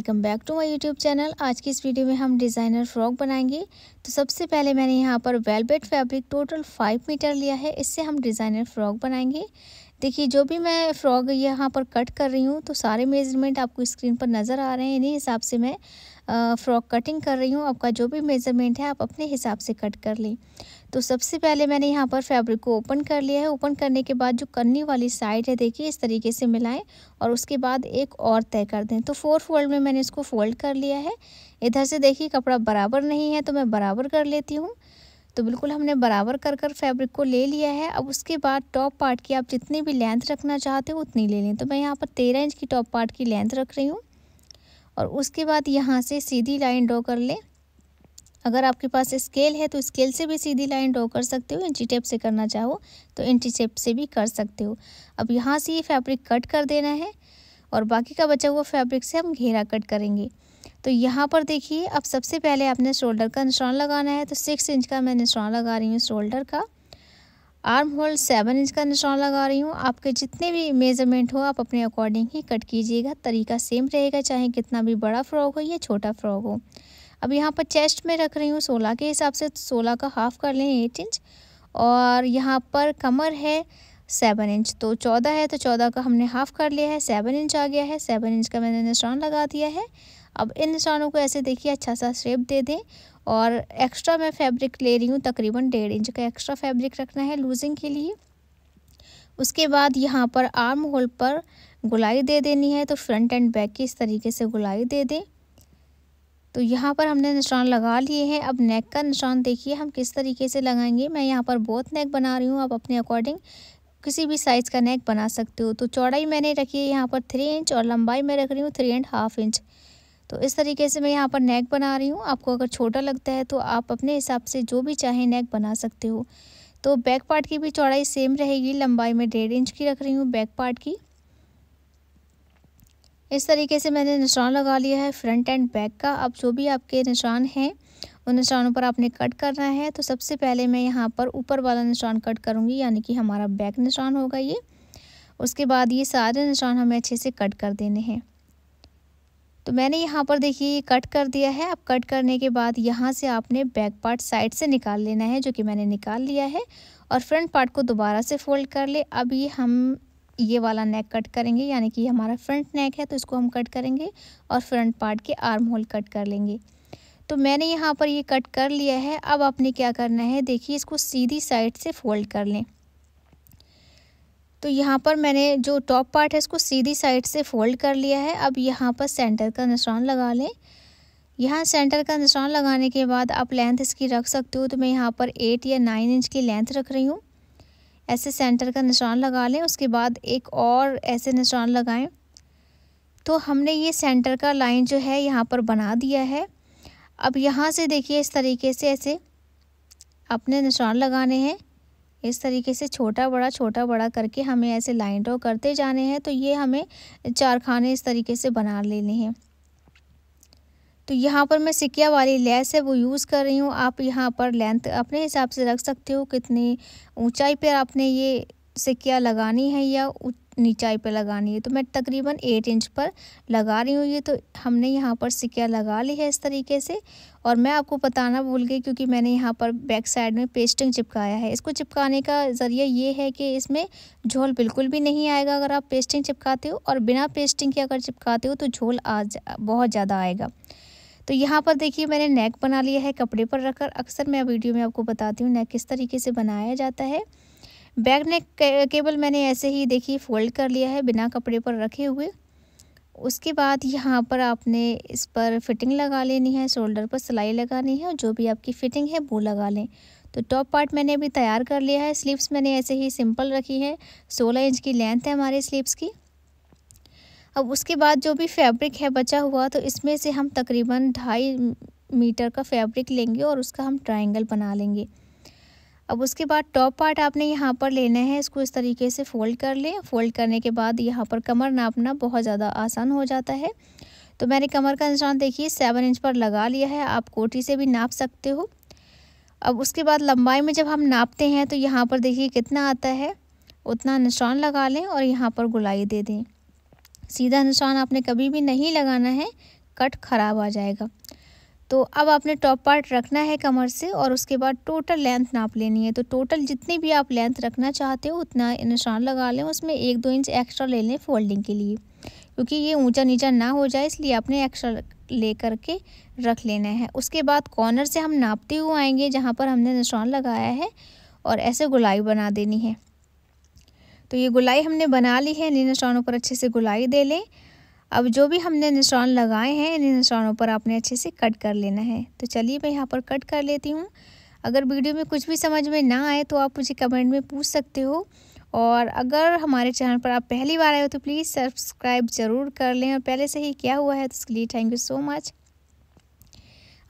welcome back to my YouTube channel आज की इस वीडियो में हम डिज़ाइनर फ्रॉक बनाएंगे तो सबसे पहले मैंने यहाँ पर velvet fabric total five metre लिया है इससे हम डिज़ाइनर फ्रॉक बनाएंगे देखिए जो भी मैं फ्रॉक यहाँ पर कट कर रही हूँ तो सारे मेज़रमेंट आपको स्क्रीन पर नज़र आ रहे हैं इन्हीं हिसाब से मैं फ़्रॉक कटिंग कर रही हूँ आपका जो भी मेज़रमेंट है आप अपने हिसाब से कट कर लें तो सबसे पहले मैंने यहाँ पर फैब्रिक को ओपन कर लिया है ओपन करने के बाद जो कन्नी वाली साइड है देखिए इस तरीके से मिलाएं और उसके बाद एक और तय कर दें तो फोर फोल्ड में मैंने इसको फोल्ड कर लिया है इधर से देखिए कपड़ा बराबर नहीं है तो मैं बराबर कर लेती हूँ तो बिल्कुल हमने बराबर कर कर फैब्रिक को ले लिया है अब उसके बाद टॉप पार्ट की आप जितनी भी लेंथ रखना चाहते हो उतनी ले लें तो मैं यहाँ पर तेरह इंच की टॉप पार्ट की लेंथ रख रही हूँ और उसके बाद यहाँ से सीधी लाइन ड्रॉ कर लें अगर आपके पास स्केल है तो स्केल से भी सीधी लाइन ड्रॉ कर सकते हो इंची टेप से करना चाहो तो इंची टेप से भी कर सकते हो अब यहाँ से ये फैब्रिक कट कर देना है और बाकी का बचा हुआ फैब्रिक से हम घेरा कट करेंगे तो यहाँ पर देखिए अब सबसे पहले आपने शोल्डर का निशान लगाना है तो सिक्स इंच का मैं निशान लगा रही हूँ शोल्डर का आर्म होल सेवन इंच का निशान लगा रही हूँ आपके जितने भी मेजरमेंट हो आप अपने अकॉर्डिंग ही कट कीजिएगा तरीका सेम रहेगा चाहे कितना भी बड़ा फ्रॉक हो या छोटा फ्रॉक हो अब यहाँ पर चेस्ट में रख रही हूँ सोलह के हिसाब से सोलह का हाफ कर लें एट इंच और यहाँ पर कमर है सेवन इंच तो चौदह है तो चौदह का हमने हाफ कर लिया है सेवन इंच आ गया है सेवन इंच का मैंने निशान लगा दिया है अब इन निशानों को ऐसे देखिए अच्छा सा शेप दे दें और एक्स्ट्रा मैं फैब्रिक ले रही हूँ तकरीबन डेढ़ इंच का एक्स्ट्रा फैब्रिक रखना है लूजिंग के लिए उसके बाद यहाँ पर आर्म होल पर गुलाई दे देनी है तो फ्रंट एंड बैक की इस तरीके से गुलाई दे दें तो यहाँ पर हमने निशान लगा लिए हैं अब नेक का निशान देखिए हम किस तरीके से लगाएंगे मैं यहाँ पर बहुत नेक बना रही हूँ आप अपने अकॉर्डिंग किसी भी साइज़ का नेक बना सकते हो तो चौड़ाई मैंने रखी है यहाँ पर थ्री इंच और लंबाई मैं रख रही हूँ थ्री एंड हाफ इंच तो इस तरीके से मैं यहाँ पर नेक बना रही हूँ आपको अगर छोटा लगता है तो आप अपने हिसाब से जो भी चाहे नेक बना सकते हो तो बैक पार्ट की भी चौड़ाई सेम रहेगी लंबाई में डेढ़ इंच की रख रही हूँ बैक पार्ट की इस तरीके से मैंने निशान लगा लिया है फ्रंट एंड बैक का अब जो भी आपके निशान हैं उन निशानों पर आपने कट करना है तो सबसे पहले मैं यहाँ पर ऊपर वाला निशान कट करूँगी यानी कि हमारा बैक निशान होगा ये उसके बाद ये सारे निशान हमें अच्छे से कट कर देने हैं तो मैंने यहाँ पर देखिए कट कर दिया है अब कट करने के बाद यहाँ से आपने बैक पार्ट साइड से निकाल लेना है जो कि मैंने निकाल लिया है और फ्रंट पार्ट को दोबारा से फोल्ड कर ले अब ये हम ये वाला नेक कट करेंगे यानी कि हमारा फ्रंट नेक है तो इसको हम कट करेंगे और फ्रंट पार्ट के आर्म होल कट कर लेंगे तो मैंने यहाँ पर ये कट कर लिया है अब आपने क्या करना है देखिए इसको सीधी साइड से फोल्ड कर लें तो यहाँ पर मैंने जो टॉप पार्ट है इसको सीधी साइड से फोल्ड कर लिया है अब यहाँ पर सेंटर का निशान लगा लें यहाँ सेंटर का निशान लगाने के बाद आप लेंथ इसकी रख सकते हो तो मैं यहाँ पर एट या नाइन इंच की लेंथ रख रही हूँ ऐसे सेंटर का निशान लगा लें उसके बाद एक और ऐसे निशान लगाएं तो हमने ये सेंटर का लाइन जो है यहाँ पर बना दिया है अब यहाँ से देखिए इस तरीके से ऐसे अपने निशान लगाने हैं इस तरीके से छोटा बड़ा छोटा बड़ा करके हमें ऐसे लाइन ड्रॉ करते जाने हैं तो ये हमें चार खाने इस तरीके से बना लेने हैं तो यहाँ पर मैं सिकिया वाली लेस है वो यूज़ कर रही हूँ आप यहाँ पर लेंथ अपने हिसाब से रख सकते हो कितनी ऊंचाई पर आपने ये सिकिया लगानी है या नीचाई पर लगानी है तो मैं तकरीबन एट इंच पर लगा रही हूँ ये तो हमने यहाँ पर सिक्या लगा ली है इस तरीके से और मैं आपको बताना भूल गई क्योंकि मैंने यहाँ पर बैक साइड में पेस्टिंग चिपकाया है इसको चिपकाने का ज़रिया ये है कि इसमें झोल बिल्कुल भी नहीं आएगा अगर आप पेस्टिंग चिपकाते हो और बिना पेस्टिंग के अगर चिपकाते हो तो झोल आ बहुत ज़्यादा आएगा तो यहाँ पर देखिए मैंने नेक बना लिया है कपड़े पर रखकर अक्सर मैं वीडियो में आपको बताती हूँ नेक किस तरीके से बनाया जाता है बैग नेक केबल मैंने ऐसे ही देखिए फोल्ड कर लिया है बिना कपड़े पर रखे हुए उसके बाद यहाँ पर आपने इस पर फिटिंग लगा लेनी है शोल्डर पर सिलाई लगानी है और जो भी आपकी फ़िटिंग है वो लगा लें तो टॉप पार्ट मैंने अभी तैयार कर लिया है स्लीव्स मैंने ऐसे ही सिंपल रखी है सोलह इंच की लेंथ है हमारे स्लीव्स की अब उसके बाद जो भी फैब्रिक है बचा हुआ तो इसमें से हम तकरीबन ढाई मीटर का फैब्रिक लेंगे और उसका हम ट्राइंगल बना लेंगे अब उसके बाद टॉप पार्ट आपने यहाँ पर लेना है इसको इस तरीके से फोल्ड कर लें फोल्ड करने के बाद यहाँ पर कमर नापना बहुत ज़्यादा आसान हो जाता है तो मैंने कमर का निशान देखिए सेवन इंच पर लगा लिया है आप कोटी से भी नाप सकते हो अब उसके बाद लंबाई में जब हम नापते हैं तो यहाँ पर देखिए कितना आता है उतना निशान लगा लें और यहाँ पर गुलाई दे दें सीधा निशान आपने कभी भी नहीं लगाना है कट खराब आ जाएगा तो अब आपने टॉप पार्ट रखना है कमर से और उसके बाद टोटल लेंथ नाप लेनी है तो टोटल जितनी भी आप लेंथ रखना चाहते हो उतना निशान लगा लें उसमें एक दो इंच एक्स्ट्रा ले लें फोल्डिंग के लिए क्योंकि ये ऊंचा नीचा ना हो जाए इसलिए आपने एक्स्ट्रा ले करके रख लेना है उसके बाद कॉर्नर से हम नापते हुए आएंगे जहाँ पर हमने निशान लगाया है और ऐसे गुलाई बना देनी है तो ये गुलाई हमने बना ली है इन निशानों पर अच्छे से गुलाई दे लें अब जो भी हमने निशान लगाए हैं इन निशानों पर आपने अच्छे से कट कर लेना है तो चलिए मैं यहाँ पर कट कर लेती हूँ अगर वीडियो में कुछ भी समझ में ना आए तो आप मुझे कमेंट में पूछ सकते हो और अगर हमारे चैनल पर आप पहली बार आए हो तो प्लीज़ सब्सक्राइब ज़रूर कर लें और पहले से ही क्या हुआ है तो उसके लिए थैंक यू सो मच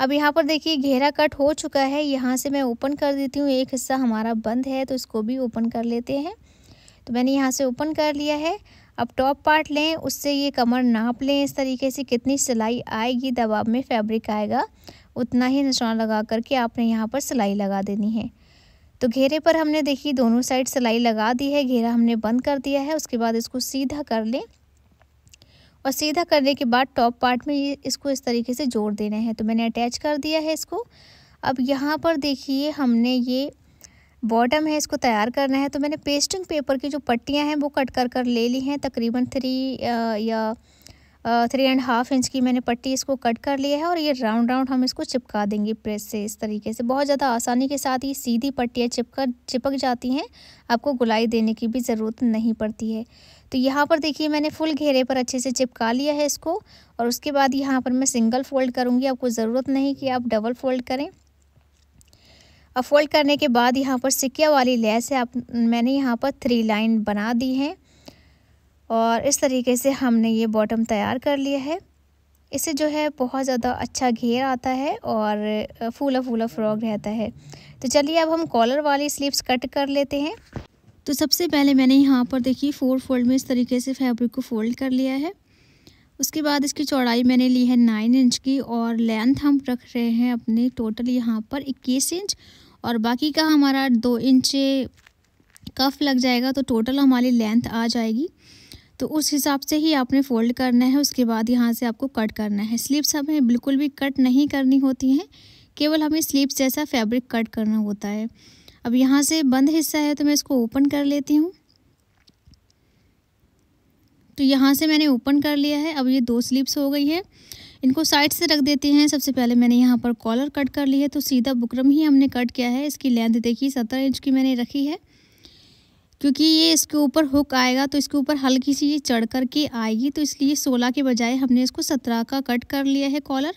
अब यहाँ पर देखिए घेरा कट हो चुका है यहाँ से मैं ओपन कर देती हूँ एक हिस्सा हमारा बंद है तो इसको भी ओपन कर लेते हैं तो मैंने यहाँ से ओपन कर लिया है अब टॉप पार्ट लें उससे ये कमर नाप लें इस तरीके से कितनी सिलाई आएगी दबाव में फैब्रिक आएगा उतना ही निशान लगा करके आपने यहाँ पर सिलाई लगा देनी है तो घेरे पर हमने देखिए दोनों साइड सिलाई लगा दी है घेरा हमने बंद कर दिया है उसके बाद इसको सीधा कर लें और सीधा करने के बाद टॉप पार्ट में ये इसको इस तरीके से जोड़ देना है तो मैंने अटैच कर दिया है इसको अब यहाँ पर देखिए हमने ये बॉटम है इसको तैयार करना है तो मैंने पेस्टिंग पेपर की जो पट्टियाँ हैं वो कट कर कर ले ली हैं तकरीबन थ्री या थ्री एंड हाफ इंच की मैंने पट्टी इसको कट कर लिया है और ये राउंड राउंड हम इसको चिपका देंगे प्रेस से इस तरीके से बहुत ज़्यादा आसानी के साथ ये सीधी पट्टियाँ चिपकर चिपक जाती हैं आपको गुलाई देने की भी ज़रूरत नहीं पड़ती है तो यहाँ पर देखिए मैंने फुल घेरे पर अच्छे से चिपका लिया है इसको और उसके बाद यहाँ पर मैं सिंगल फोल्ड करूँगी आपको ज़रूरत नहीं कि आप डबल फोल्ड करें अब फोल्ड करने के बाद यहाँ पर सिक्किया वाली लेस है आप मैंने यहाँ पर थ्री लाइन बना दी है और इस तरीके से हमने ये बॉटम तैयार कर लिया है इसे जो है बहुत ज़्यादा अच्छा घेर आता है और फूला फूला फ्रॉक रहता है तो चलिए अब हम कॉलर वाली स्लीव्स कट कर लेते हैं तो सबसे पहले मैंने यहाँ पर देखिए फोर फोल्ड में इस तरीके से फैब्रिक को फोल्ड कर लिया है उसके बाद इसकी चौड़ाई मैंने ली है नाइन इंच की और लेंथ हम रख रहे हैं अपने टोटल यहाँ पर इक्कीस इंच और बाकी का हमारा दो इंच कफ लग जाएगा तो टोटल हमारी लेंथ आ जाएगी तो उस हिसाब से ही आपने फ़ोल्ड करना है उसके बाद यहाँ से आपको कट करना है स्लीव्स हमें बिल्कुल भी कट नहीं करनी होती हैं केवल हमें स्लीव्स जैसा फैब्रिक कट करना होता है अब यहाँ से बंद हिस्सा है तो मैं इसको ओपन कर लेती हूँ तो यहाँ से मैंने ओपन कर लिया है अब ये दो स्लीप्स हो गई है इनको साइड से रख देते हैं सबसे पहले मैंने यहाँ पर कॉलर कट कर लिया है तो सीधा बुकरम ही हमने कट किया है इसकी लेंथ देखिए सत्रह इंच की मैंने रखी है क्योंकि ये इसके ऊपर हुक आएगा तो इसके ऊपर हल्की सी ये चढ़ कर के आएगी तो इसलिए सोलह के बजाय हमने इसको सत्रह का कट कर लिया है कॉलर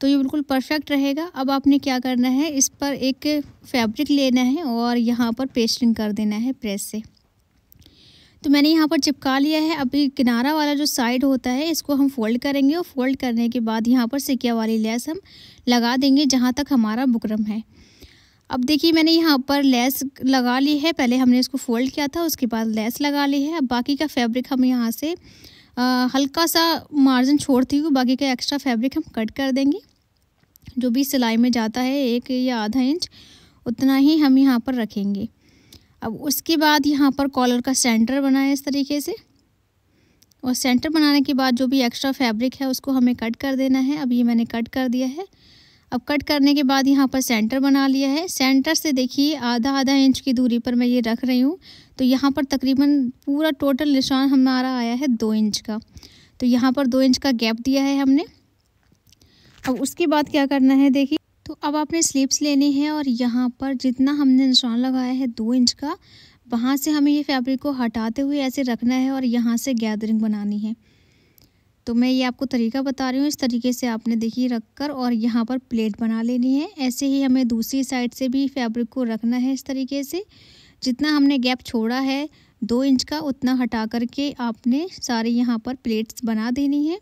तो ये बिल्कुल परफेक्ट रहेगा अब आपने क्या करना है इस पर एक फैब्रिक लेना है और यहाँ पर पेस्टिंग कर देना है प्रेस से तो मैंने यहाँ पर चिपका लिया है अभी किनारा वाला जो साइड होता है इसको हम फोल्ड करेंगे और फोल्ड करने के बाद यहाँ पर सिकिया वाली लेस हम लगा देंगे जहाँ तक हमारा बुकरम है अब देखिए मैंने यहाँ पर लेस लगा ली है पहले हमने इसको फोल्ड किया था उसके बाद लेस लगा ली है अब बाकी का फैब्रिक हम यहाँ से आ, हल्का सा मार्जिन छोड़ती हूँ बाकी का एक्स्ट्रा फैब्रिक हम कट कर देंगे जो भी सिलाई में जाता है एक या आधा इंच उतना ही हम यहाँ पर रखेंगे अब उसके बाद यहाँ पर कॉलर का सेंटर बनाया इस तरीके से और सेंटर बनाने के बाद जो भी एक्स्ट्रा फैब्रिक है उसको हमें कट कर देना है अब ये मैंने कट कर दिया है अब कट करने के बाद यहाँ पर सेंटर बना लिया है सेंटर से देखिए आधा आधा इंच की दूरी पर मैं ये रख रही हूँ तो यहाँ पर तकरीबन पूरा टोटल निशान हमारा आया है दो इंच का तो यहाँ पर दो इंच का गैप दिया है हमने अब उसके बाद क्या करना है देखिए तो अब आपने स्लीव्स लेने हैं और यहाँ पर जितना हमने निशान लगाया है दो इंच का वहाँ से हमें ये फैब्रिक को हटाते हुए ऐसे रखना है और यहाँ से गैदरिंग बनानी है तो मैं ये आपको तरीका बता रही हूँ इस तरीके से आपने देखिए रख कर और यहाँ पर प्लेट बना लेनी है ऐसे ही हमें दूसरी साइड से भी फैब्रिक को रखना है इस तरीके से जितना हमने गैप छोड़ा है दो इंच का उतना हटा करके आपने सारे यहाँ पर प्लेट्स बना देनी है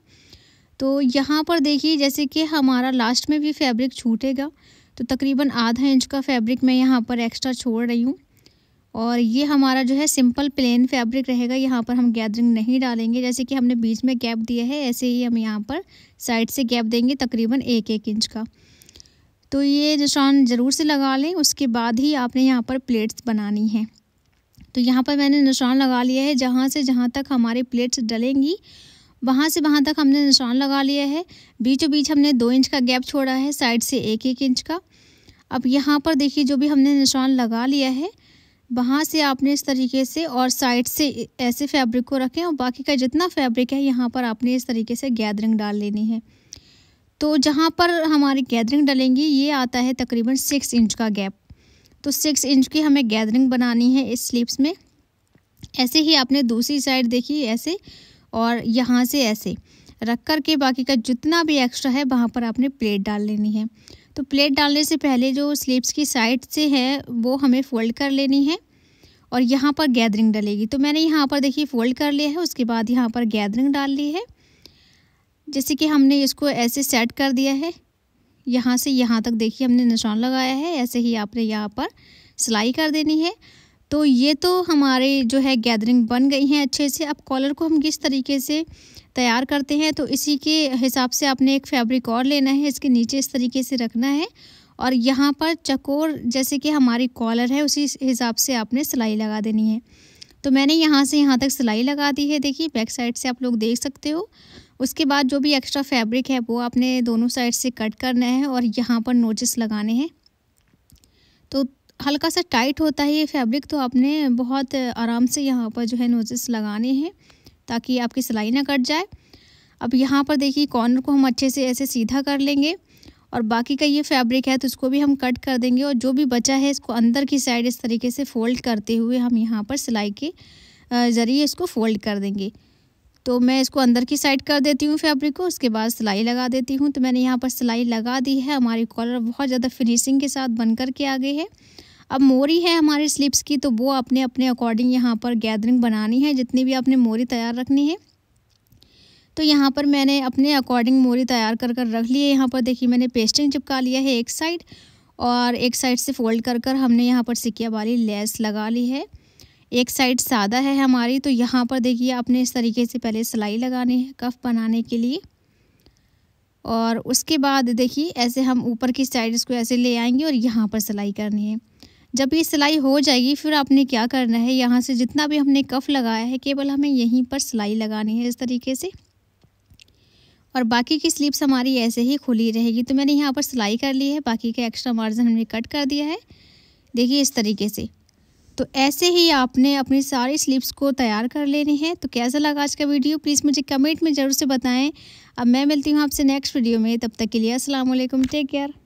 तो यहाँ पर देखिए जैसे कि हमारा लास्ट में भी फैब्रिक छूटेगा तो तकरीबन आधा इंच का फैब्रिक मैं यहाँ पर एक्स्ट्रा छोड़ रही हूँ और ये हमारा जो है सिंपल प्लेन फैब्रिक रहेगा यहाँ पर हम गैदरिंग नहीं डालेंगे जैसे कि हमने बीच में गैप दिया है ऐसे ही हम यहाँ पर साइड से गैप देंगे तकरीबन एक एक इंच का तो ये निशान ज़रूर से लगा लें उसके बाद ही आपने यहाँ पर प्लेट्स बनानी हैं तो यहाँ पर मैंने निशान लगा लिया है जहाँ से जहाँ तक हमारे प्लेट्स डलेंगी वहाँ से वहाँ तक हमने निशान लगा लिया है बीचों बीच हमने दो इंच का गैप छोड़ा है साइड से एक एक इंच का अब यहाँ पर देखिए जो भी हमने निशान लगा लिया है वहाँ से आपने इस तरीके से और साइड से ऐसे फैब्रिक को रखें और बाकी का जितना फैब्रिक है यहाँ पर आपने इस तरीके से गैदरिंग डाल लेनी है तो जहाँ पर हमारी गैदरिंग डलेंगी ये आता है तकरीबन सिक्स इंच का गैप तो सिक्स इंच की हमें गैदरिंग बनानी है इस स्लीप्स में ऐसे ही आपने दूसरी साइड देखी ऐसे और यहाँ से ऐसे रख कर के बाकी का जितना भी एक्स्ट्रा है वहाँ पर आपने प्लेट डाल लेनी है तो प्लेट डालने से पहले जो स्लीव्स की साइड से है वो हमें फ़ोल्ड कर लेनी है और यहाँ पर गैदरिंग डलेगी तो मैंने यहाँ पर देखिए फ़ोल्ड कर लिया है उसके बाद यहाँ पर गैदरिंग डाल ली है जैसे कि हमने इसको ऐसे सेट कर दिया है यहाँ से यहाँ तक देखिए हमने निशान लगाया है ऐसे ही आपने यहाँ पर सिलाई कर देनी है तो ये तो हमारे जो है गैदरिंग बन गई हैं अच्छे से अब कॉलर को हम किस तरीके से तैयार करते हैं तो इसी के हिसाब से आपने एक फैब्रिक और लेना है इसके नीचे इस तरीके से रखना है और यहाँ पर चकोर जैसे कि हमारी कॉलर है उसी हिसाब से आपने सिलाई लगा देनी है तो मैंने यहाँ से यहाँ तक सिलाई लगा दी है देखिए बैक साइड से आप लोग देख सकते हो उसके बाद जो भी एक्स्ट्रा फैब्रिक है वो आपने दोनों साइड से कट करना है और यहाँ पर नोचिस लगाने हैं तो हल्का सा टाइट होता है ये फैब्रिक तो आपने बहुत आराम से यहाँ पर जो है नोजेस लगाने हैं ताकि आपकी सिलाई ना कट जाए अब यहाँ पर देखिए कॉर्नर को हम अच्छे से ऐसे सीधा कर लेंगे और बाकी का ये फैब्रिक है तो इसको भी हम कट कर देंगे और जो भी बचा है इसको अंदर की साइड इस तरीके से फ़ोल्ड करते हुए हम यहाँ पर सिलाई के ज़रिए इसको फ़ोल्ड कर देंगे तो मैं इसको अंदर की साइड कर देती हूँ फैब्रिक को उसके बाद सिलाई लगा देती हूँ तो मैंने यहाँ पर सिलाई लगा दी है हमारी कॉलर बहुत ज़्यादा फिनिशिंग के साथ बन कर के आ गई है अब मोरी है हमारे स्लिप्स की तो वो अपने अपने अकॉर्डिंग यहाँ पर गैदरिंग बनानी है जितनी भी आपने मोरी तैयार रखनी है तो यहाँ पर मैंने अपने अकॉर्डिंग मोरी तैयार कर कर रख ली है यहाँ पर देखिए मैंने पेस्टिंग चिपका लिया है एक साइड और एक साइड से फोल्ड कर कर हमने यहाँ पर सिक्किया वाली लेस लगा ली है एक साइड सादा है हमारी तो यहाँ पर देखिए आपने इस तरीके से पहले सिलाई लगानी है कफ बनाने के लिए और उसके बाद देखिए ऐसे हम ऊपर की साइड इसको ऐसे ले आएंगे और यहाँ पर सिलाई करनी है जब ये सिलाई हो जाएगी फिर आपने क्या करना है यहाँ से जितना भी हमने कफ लगाया है केवल हमें यहीं पर सिलाई लगानी है इस तरीके से और बाकी की स्लीप्स हमारी ऐसे ही खुली रहेगी तो मैंने यहाँ पर सिलाई कर ली है बाकी का एक्स्ट्रा मार्जिन हमने कट कर दिया है देखिए इस तरीके से तो ऐसे ही आपने अपनी सारी स्लीप्स को तैयार कर लेने हैं तो कैसा लगा आज का वीडियो प्लीज़ मुझे कमेंट में ज़रूर से बताएं अब मैं मिलती हूँ आपसे नेक्स्ट वीडियो में तब तक के लिए असलम टेक केयर